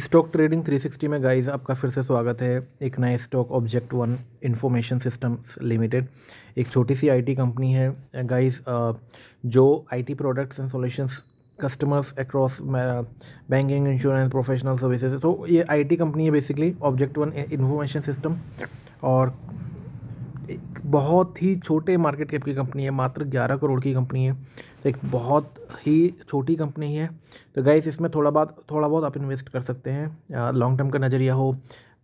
stock trading 360 में guys आपका फिर से स्वागत है एक नए stock object one information systems limited एक छोटी सी आईटी कंपनी है गाइस जो IT products and solutions customers across banking insurance professional services तो ये आईटी कंपनी है basically object one information system और एक बहुत ही छोटे मार्केट कैप की कंपनी है मात्र ग्यारह करोड़ की कंपनी है तो एक बहुत ही छोटी कंपनी है तो गाइस इसमें थोड़ा बहुत थोड़ा बहुत आप इन्वेस्ट कर सकते हैं लॉन्ग टर्म का नज़रिया हो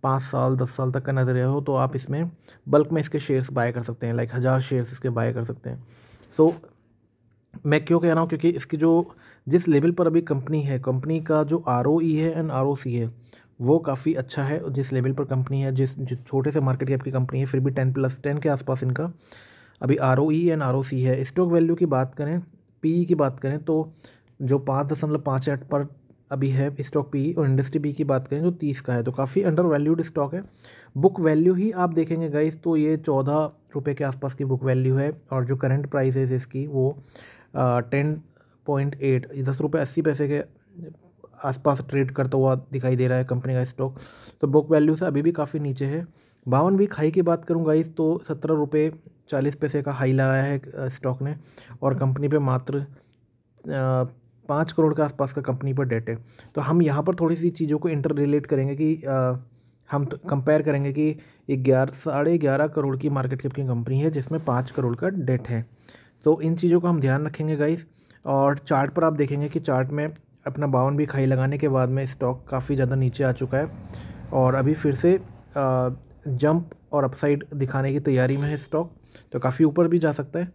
पाँच साल दस साल तक का नज़रिया हो तो आप इसमें बल्क में इसके शेयर्स बाय कर सकते हैं लाइक हज़ार शेयर्स इसके बाय कर सकते हैं सो so, मैं क्यों कह रहा हूँ क्योंकि इसकी जो जिस लेवल पर अभी कंपनी है कंपनी का जो आर e है एंड आर है वो काफ़ी अच्छा है जिस लेवल पर कंपनी है जिस छोटे से मार्केट कैप की कंपनी है फिर भी टेन प्लस टेन के आसपास इनका अभी R O E and R O C है स्टॉक वैल्यू की बात करें पी ई e की बात करें तो जो पाँच दशमलव पाँच आठ पर अभी है स्टॉक पी e और इंडस्ट्री पी e की बात करें जो तो तीस का है तो काफ़ी अंडर वैल्यूड स्टॉक है बुक वैल्यू ही आप देखेंगे गाइस तो ये चौदह रुपये के आसपास की बुक वैल्यू है और जो करंट प्राइस है इसकी वो टेन पॉइंट एट दस रुपये अस्सी पैसे के आसपास ट्रेड करता हुआ दिखाई दे रहा है कंपनी का स्टॉक तो बुक वैल्यू से अभी भी काफ़ी नीचे है बावन वीक हाई की बात करूँगा इस तो सत्रह रुपये चालीस पैसे का हाई लगाया है स्टॉक ने और कंपनी पे मात्र पाँच करोड़ के आसपास का कंपनी पर डेट है तो हम यहाँ पर थोड़ी सी चीज़ों को इंटर रिलेट करेंगे कि आ, हम तो कंपेयर करेंगे कि ग्यारह साढ़े ग्यारह करोड़ की मार्केट कैप की कंपनी है जिसमें पाँच करोड़ का डेट है तो इन चीज़ों का हम ध्यान रखेंगे गाइस और चार्ट पर आप देखेंगे कि चार्ट में अपना बावन भी खाई लगाने के बाद में स्टॉक काफ़ी ज़्यादा नीचे आ चुका है और अभी फिर से जंप और अपसाइड दिखाने की तैयारी में है स्टॉक तो काफ़ी ऊपर भी जा सकता है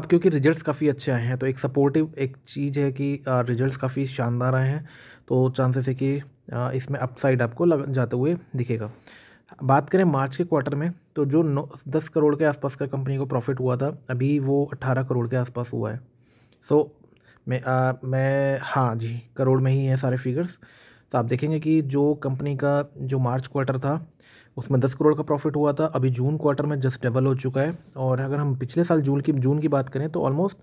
अब क्योंकि रिजल्ट्स काफ़ी अच्छे आए हैं तो एक सपोर्टिव एक चीज़ है कि रिजल्ट्स काफ़ी शानदार आए हैं तो चांसेस है कि इसमें अपसाइड आपको लग जाते हुए दिखेगा बात करें मार्च के क्वार्टर में तो जो नौ दस करोड़ के आसपास का कंपनी को प्रॉफिट हुआ था अभी वो अट्ठारह करोड़ के आसपास हुआ है सो मैं आ, मैं हाँ जी करोड़ में ही है सारे फिगर्स तो आप देखेंगे कि जो कंपनी का जो मार्च क्वार्टर था उसमें दस करोड़ का प्रॉफिट हुआ था अभी जून क्वार्टर में जस्ट डबल हो चुका है और अगर हम पिछले साल जून की जून की बात करें तो ऑलमोस्ट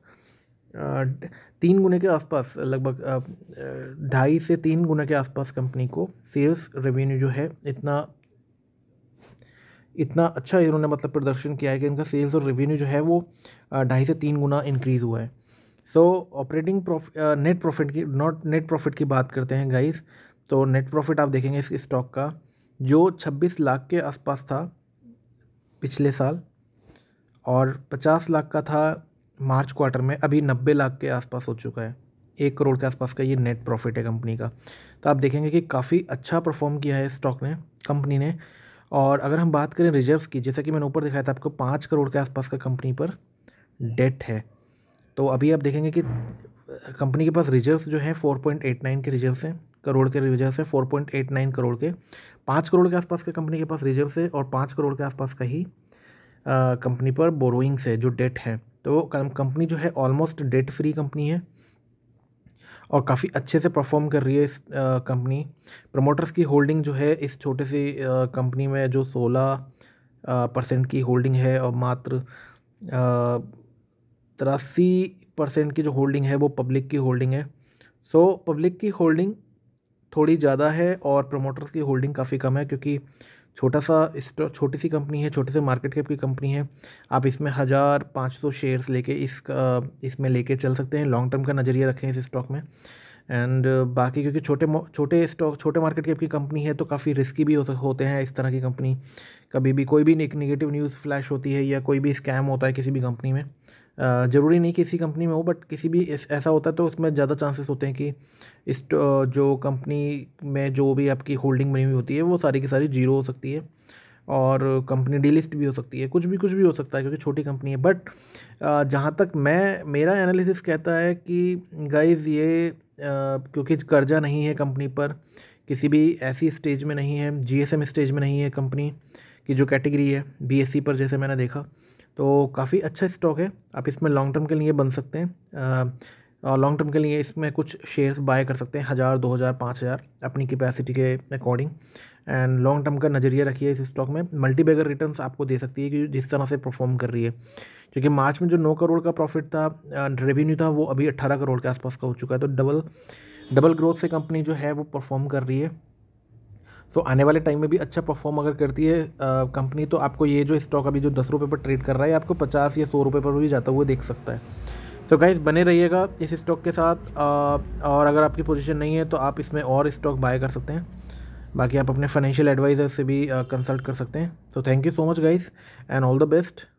तीन गुने के आसपास लगभग ढाई से तीन गुना के आसपास कंपनी को सेल्स रेवेन्यू जो है इतना इतना अच्छा इन्होंने मतलब प्रदर्शन किया है कि इनका सेल्स और रेवेन्यू जो है वो ढाई से तीन गुना इंक्रीज़ हुआ है सो ऑपरेटिंग नेट प्रॉफिट की नॉट नेट प्रॉफिट की बात करते हैं गाइस तो नेट प्रॉफिट आप देखेंगे इस स्टॉक का जो 26 लाख के आसपास था पिछले साल और 50 लाख का था मार्च क्वार्टर में अभी 90 लाख के आसपास हो चुका है एक करोड़ के आसपास का ये नेट प्रॉफिट है कंपनी का तो आप देखेंगे कि काफ़ी अच्छा परफॉर्म किया है स्टॉक ने कंपनी ने और अगर हम बात करें रिजर्व्स की जैसा कि मैंने ऊपर दिखाया था आपको पाँच करोड़ के आसपास का कंपनी पर डेट है तो अभी आप देखेंगे कि कंपनी के पास रिजर्व्स जो हैं फोर पॉइंट एट नाइन के रिजर्व्स हैं करोड़ के रिजर्व हैं four point eight nine crore के पाँच करोड़ के आसपास के कंपनी के पास रिजर्व है और पाँच करोड़ के आसपास का ही कंपनी पर बोरोइंग्स है जो डेट है तो कंपनी जो है ऑलमोस्ट डेट फ्री कंपनी है और काफ़ी अच्छे से परफॉर्म कर रही है इस कंपनी प्रमोटर्स की होल्डिंग जो है इस छोटे सी कंपनी में जो सोलह परसेंट की होल्डिंग है और मात्र आ, तिरासी परसेंट की जो होल्डिंग है वो पब्लिक की होल्डिंग है सो so, पब्लिक की होल्डिंग थोड़ी ज़्यादा है और प्रमोटर्स की होल्डिंग काफ़ी कम है क्योंकि छोटा सा छोटी सी कंपनी है छोटे से मार्केट कैप की कंपनी है आप इसमें हज़ार पाँच सौ शेयर्स लेके इस इसमें लेके चल सकते हैं लॉन्ग टर्म का नज़रिया रखें इस स्टॉक में एंड बाकी क्योंकि छोटे छोटे स्टॉक छोटे मार्केट कैप की कंपनी है तो काफ़ी रिस्की भी हो सक होते हैं इस तरह की कंपनी कभी भी कोई भी निगेटिव न्यूज़ फ्लैश होती है या कोई भी स्कैम होता है किसी भी कंपनी में ज़रूरी नहीं किसी कंपनी में हो बट किसी भी ऐसा होता है तो उसमें ज़्यादा चांसेस होते हैं कि इस जो कंपनी में जो भी आपकी होल्डिंग बनी हुई होती है वो सारी की सारी जीरो हो सकती है और कंपनी डीलिस्ट भी हो सकती है कुछ भी कुछ भी हो सकता है क्योंकि छोटी कंपनी है बट जहाँ तक मैं मेरा एनालिसिस कहता है कि गाइज़ ये क्योंकि कर्जा नहीं है कंपनी पर किसी भी ऐसी स्टेज में नहीं है जी स्टेज में नहीं है कंपनी की जो कैटेगरी है बी e पर जैसे मैंने देखा तो काफ़ी अच्छा स्टॉक है आप इसमें लॉन्ग टर्म के लिए बन सकते हैं और लॉन्ग टर्म के लिए इसमें कुछ शेयर्स बाय कर सकते हैं हज़ार दो हज़ार पाँच हज़ार अपनी कैपेसिटी के अकॉर्डिंग एंड लॉन्ग टर्म का नज़रिया रखिए इस स्टॉक में मल्टीबैगर रिटर्न आपको दे सकती है कि जिस तरह से परफॉर्म कर रही है क्योंकि मार्च में जो नौ करोड़ का प्रॉफिट था रेवेन्यू था वो अभी अट्ठारह करोड़ के आसपास का हो चुका है तो डबल डबल ग्रोथ से कंपनी जो है वो परफॉर्म कर रही है सो तो आने वाले टाइम में भी अच्छा परफॉर्म अगर करती है कंपनी तो आपको ये जो स्टॉक अभी जो दस रुपये पर ट्रेड कर रहा है आपको पचास या सौ रुपये पर भी जाता हुआ देख सकता है तो गाइज बने रहिएगा इस स्टॉक के साथ और अगर आपकी पोजिशन नहीं है तो आप इसमें और स्टॉक बाय कर सकते हैं बाकी आप अपने फाइनेंशियल एडवाइज़र से भी कंसल्ट कर सकते हैं so thank you so much guys and all the best